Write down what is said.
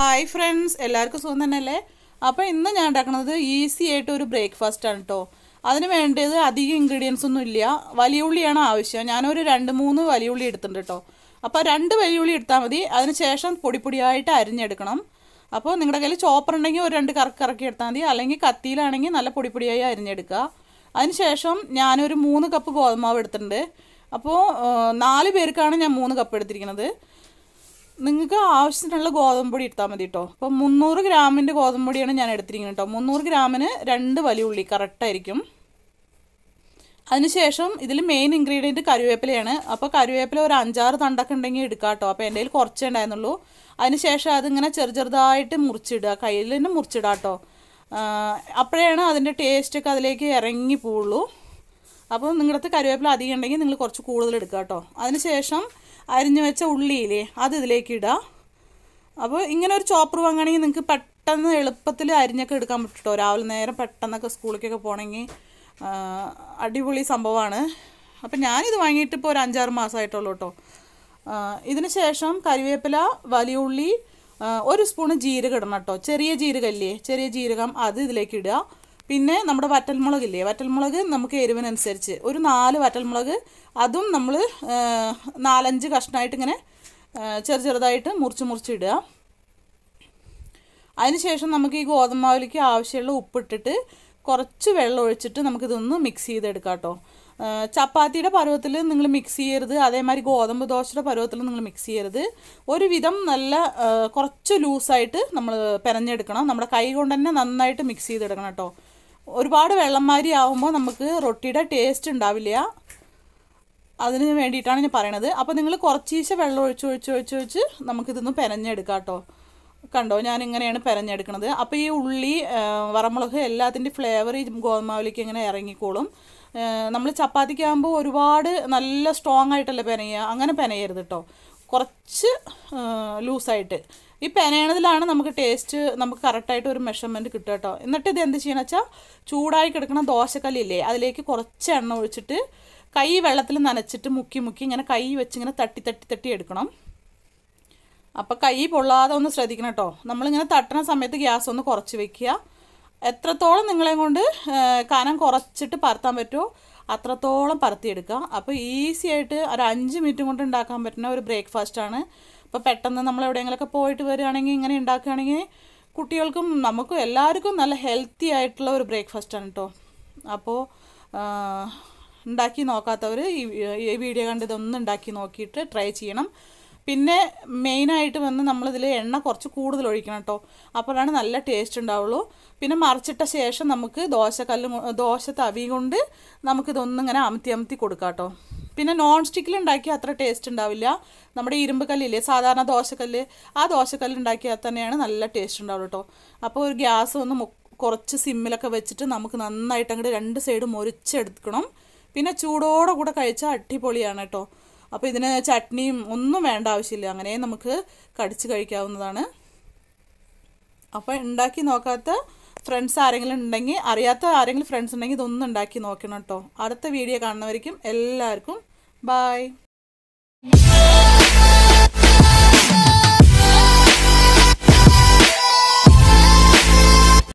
hi friends എല്ലാവർക്കും സുഖം തന്നെയല്ലേ അപ്പോൾ ഇന്ന് ഞാൻ ഉണ്ടാക്കുന്നത് ഈസി ആയിട്ട് ഒരു ബ്രേക്ക്ഫാസ്റ്റ് ആണ് കേട്ടോ അതിന് വേണ്ടത് അധികം ഇൻഗ്രീഡിയൻസ് ഒന്നും ഇല്ല വലിയ ഉള്ളിയാണ് ആവശ്യം ഞാനൊരു രണ്ട് മൂന്ന് വലിയ ഉള്ളി എടുത്തിട്ടുണ്ട് കേട്ടോ അപ്പോൾ രണ്ട് വലിയ ഉള്ളി എടുത്താൽ മതി ശേഷം പൊടിപ്പൊടിയായിട്ട് അരിഞ്ഞെടുക്കണം അപ്പോൾ നിങ്ങളുടെ കയ്യിൽ ചോപ്പർ ഉണ്ടെങ്കിൽ ഒരു രണ്ട് കറക്കി കറക്കി എടുത്താൽ മതി അല്ലെങ്കിൽ കത്തിയിലാണെങ്കിൽ നല്ല പൊടിപ്പൊടിയായി അരിഞ്ഞെടുക്കുക ശേഷം ഞാനൊരു മൂന്ന് കപ്പ് ഗോതമാവ് എടുത്തിട്ടുണ്ട് അപ്പോൾ നാല് പേർക്കാണ് ഞാൻ മൂന്ന് കപ്പ് എടുത്തിരിക്കുന്നത് നിങ്ങൾക്ക് ആവശ്യത്തിനുള്ള ഗോതമ്പ് പൊടി എടുത്താൽ മതി കേട്ടോ അപ്പോൾ മുന്നൂറ് ഗ്രാമിൻ്റെ ഗോതമ്പ് പൊടിയാണ് ഞാൻ എടുത്തിരിക്കുന്നത് കേട്ടോ മുന്നൂറ് ഗ്രാമിന് രണ്ട് വലിയ ഉള്ളി കറക്റ്റായിരിക്കും അതിനുശേഷം ഇതിൽ മെയിൻ ഇൻഗ്രീഡിയൻറ്റ് കരുവേപ്പിലയാണ് അപ്പോൾ കരുവേപ്പില ഒരു അഞ്ചാറ് തണ്ടൊക്കെ ഉണ്ടെങ്കിൽ എടുക്കുക കേട്ടോ അപ്പോൾ എൻ്റെ കയ്യിൽ കുറച്ചേ ഉണ്ടായിരുന്നുള്ളൂ അതിനുശേഷം അതിങ്ങനെ ചെറു ചെറുതായിട്ട് മുറിച്ചിടുക കയ്യിൽ തന്നെ മുറിച്ചിടുക കേട്ടോ അപ്പോഴാണ് അതിൻ്റെ ടേസ്റ്റൊക്കെ അതിലേക്ക് ഇറങ്ങി പോവുള്ളൂ അപ്പോൾ നിങ്ങളുടെ അടുത്ത് കരുവേപ്പില അധികം ഉണ്ടെങ്കിൽ നിങ്ങൾ കുറച്ച് കൂടുതൽ എടുക്കുക കേട്ടോ അതിനുശേഷം അരിഞ്ഞു വെച്ച ഉള്ളിയില്ലേ അത് ഇതിലേക്ക് ഇടുക അപ്പോൾ ഇങ്ങനെ ഒരു ചോപ്പർ വാങ്ങുകയാണെങ്കിൽ നിങ്ങൾക്ക് പെട്ടെന്ന് എളുപ്പത്തിൽ അരിഞ്ഞൊക്കെ എടുക്കാൻ പറ്റും കേട്ടോ രാവിലെ നേരം പെട്ടെന്നൊക്കെ സ്കൂളിലേക്കൊക്കെ പോകണമെങ്കിൽ അടിപൊളി സംഭവമാണ് അപ്പം ഞാനിത് വാങ്ങിയിട്ട് ഇപ്പോൾ ഒരു അഞ്ചാറ് മാസമായിട്ടുള്ളൂ കേട്ടോ ഇതിന് ശേഷം കരിവേപ്പില വലിയ ഉള്ളി ഒരു സ്പൂണ് ജീരകം ഇടണം കേട്ടോ ചെറിയ ജീരകല്ലേ ചെറിയ ജീരകം അത് ഇതിലേക്ക് ഇടുക പിന്നെ നമ്മുടെ വറ്റൽമുളകില്ലേ വറ്റൽമുളക് നമുക്ക് എരിവിനനുസരിച്ച് ഒരു നാല് വറ്റൽമുളക് അതും നമ്മൾ നാലഞ്ച് കഷ്ണമായിട്ട് ഇങ്ങനെ ചെറു ചെറുതായിട്ട് മുറിച്ച് മുറിച്ചിടുക അതിനുശേഷം നമുക്ക് ഈ ഗോതമ്പാവലിക്ക് ആവശ്യമുള്ള ഉപ്പിട്ടിട്ട് കുറച്ച് വെള്ളം ഒഴിച്ചിട്ട് നമുക്കിതൊന്ന് മിക്സ് ചെയ്തെടുക്കാം കേട്ടോ ചപ്പാത്തിയുടെ പരുവത്തിൽ നിങ്ങൾ മിക്സ് ചെയ്യരുത് അതേമാതിരി ഗോതമ്പ് ദോശയുടെ പരുവത്തിൽ നിങ്ങൾ മിക്സ് ചെയ്യരുത് ഒരുവിധം നല്ല കുറച്ച് ലൂസായിട്ട് നമ്മൾ പെരഞ്ഞെടുക്കണം നമ്മുടെ കൈ കൊണ്ട് തന്നെ നന്നായിട്ട് മിക്സ് ചെയ്തെടുക്കണം കേട്ടോ ഒരുപാട് വെള്ളമാരി ആവുമ്പോൾ നമുക്ക് റൊട്ടിയുടെ ടേസ്റ്റ് ഉണ്ടാവില്ല അതിന് വേണ്ടിയിട്ടാണ് ഞാൻ പറയണത് അപ്പോൾ നിങ്ങൾ കുറച്ചീശ വെള്ളം ഒഴിച്ച് ഒഴിച്ച് ഒഴിച്ച് ഒഴിച്ച് നമുക്കിതൊന്ന് പെനഞ്ഞെടുക്കാം കേട്ടോ കണ്ടോ ഞാൻ ഇങ്ങനെയാണ് പെരഞ്ഞെടുക്കുന്നത് അപ്പോൾ ഈ ഉള്ളി വറമുളക് എല്ലാത്തിൻ്റെ ഫ്ലേവർ ഈ ഗോതമാവിലേക്ക് ഇങ്ങനെ ഇറങ്ങിക്കോളും നമ്മൾ ചപ്പാത്തിക്കാകുമ്പോൾ ഒരുപാട് നല്ല സ്ട്രോങ് ആയിട്ടല്ലേ പെനയുക അങ്ങനെ പെനയരുത് കേട്ടോ കുറച്ച് ലൂസായിട്ട് ഈ പെനയണതിലാണ് നമുക്ക് ടേസ്റ്റ് നമുക്ക് കറക്റ്റായിട്ട് ഒരു മെഷർമെൻറ്റ് കിട്ടുക കേട്ടോ എന്നിട്ട് ഇത് എന്ത് ചെയ്യണം വെച്ചാൽ ചൂടായി കിടക്കുന്ന ദോശക്കല്ലില്ലേ അതിലേക്ക് കുറച്ച് എണ്ണ ഒഴിച്ചിട്ട് കൈ വെള്ളത്തിൽ നനച്ചിട്ട് മുക്കി മുക്കി ഇങ്ങനെ കൈ വെച്ച് ഇങ്ങനെ തട്ടി തട്ടി തട്ടി എടുക്കണം അപ്പോൾ കൈ പൊള്ളാതെ ഒന്ന് ശ്രദ്ധിക്കണം കേട്ടോ നമ്മളിങ്ങനെ തട്ടുന്ന സമയത്ത് ഗ്യാസ് ഒന്ന് കുറച്ച് വെക്കുക എത്രത്തോളം നിങ്ങളെ കൊണ്ട് കനം കുറച്ചിട്ട് പറത്താൻ പറ്റുമോ അത്രത്തോളം പരത്തിയെടുക്കുക അപ്പോൾ ഈസി ആയിട്ട് ഒരു അഞ്ച് മിനിറ്റ് കൊണ്ട് ഉണ്ടാക്കാൻ പറ്റുന്ന ഒരു ബ്രേക്ക്ഫാസ്റ്റാണ് അപ്പോൾ പെട്ടെന്ന് നമ്മൾ എവിടെയെങ്കിലുമൊക്കെ പോയിട്ട് വരികയാണെങ്കിൽ ഇങ്ങനെ ഉണ്ടാക്കുകയാണെങ്കിൽ കുട്ടികൾക്കും നമുക്കും എല്ലാവർക്കും നല്ല ഹെൽത്തി ആയിട്ടുള്ള ഒരു ബ്രേക്ക്ഫാസ്റ്റാണ് കേട്ടോ അപ്പോൾ ഉണ്ടാക്കി നോക്കാത്തവർ ഈ വീഡിയോ കണ്ട് ഉണ്ടാക്കി നോക്കിയിട്ട് ട്രൈ ചെയ്യണം പിന്നെ മെയിനായിട്ട് വന്ന് നമ്മളിതിൽ എണ്ണ കുറച്ച് കൂടുതൽ ഒഴിക്കണം കേട്ടോ അപ്പോഴാണ് നല്ല ടേസ്റ്റ് ഉണ്ടാവുള്ളൂ പിന്നെ മറിച്ചിട്ട ശേഷം നമുക്ക് ദോശക്കല്ല് ദോശ തവി കൊണ്ട് നമുക്കിതൊന്നിങ്ങനെ ഇങ്ങനെ അമത്തി അമത്തി കൊടുക്കാം കേട്ടോ പിന്നെ നോൺ സ്റ്റിക്കിൽ ഉണ്ടാക്കിയാൽ അത്ര ടേസ്റ്റ് ഉണ്ടാവില്ല നമ്മുടെ ഇരുമ്പ് കല്ലില്ലേ സാധാരണ ദോശക്കല്ല് ആ ദോശക്കല്ല് ഉണ്ടാക്കിയാൽ തന്നെയാണ് നല്ല ടേസ്റ്റ് ഉണ്ടാവുള്ളൂ കേട്ടോ അപ്പോൾ ഒരു ഗ്യാസ് ഒന്ന് കുറച്ച് സിമ്മിലൊക്കെ വെച്ചിട്ട് നമുക്ക് നന്നായിട്ട് അങ്ങോട്ട് രണ്ട് സൈഡും മുരിച്ചെടുക്കണം പിന്നെ ചൂടോടെ കൂടെ കഴിച്ചാൽ അടിപൊളിയാണ് കേട്ടോ അപ്പോൾ ഇതിന് ചട്നിയും ഒന്നും വേണ്ട ആവശ്യമില്ല അങ്ങനെ നമുക്ക് കടിച്ച് കഴിക്കാവുന്നതാണ് അപ്പോൾ ഉണ്ടാക്കി നോക്കാത്ത ഫ്രണ്ട്സ് ആരെങ്കിലും ഉണ്ടെങ്കിൽ അറിയാത്ത ആരെങ്കിലും ഫ്രണ്ട്സ് ഉണ്ടെങ്കിൽ ഇതൊന്നും ഉണ്ടാക്കി നോക്കണം കേട്ടോ അടുത്ത വീഡിയോ കാണുന്നവരിക്കും എല്ലാവർക്കും ബായ്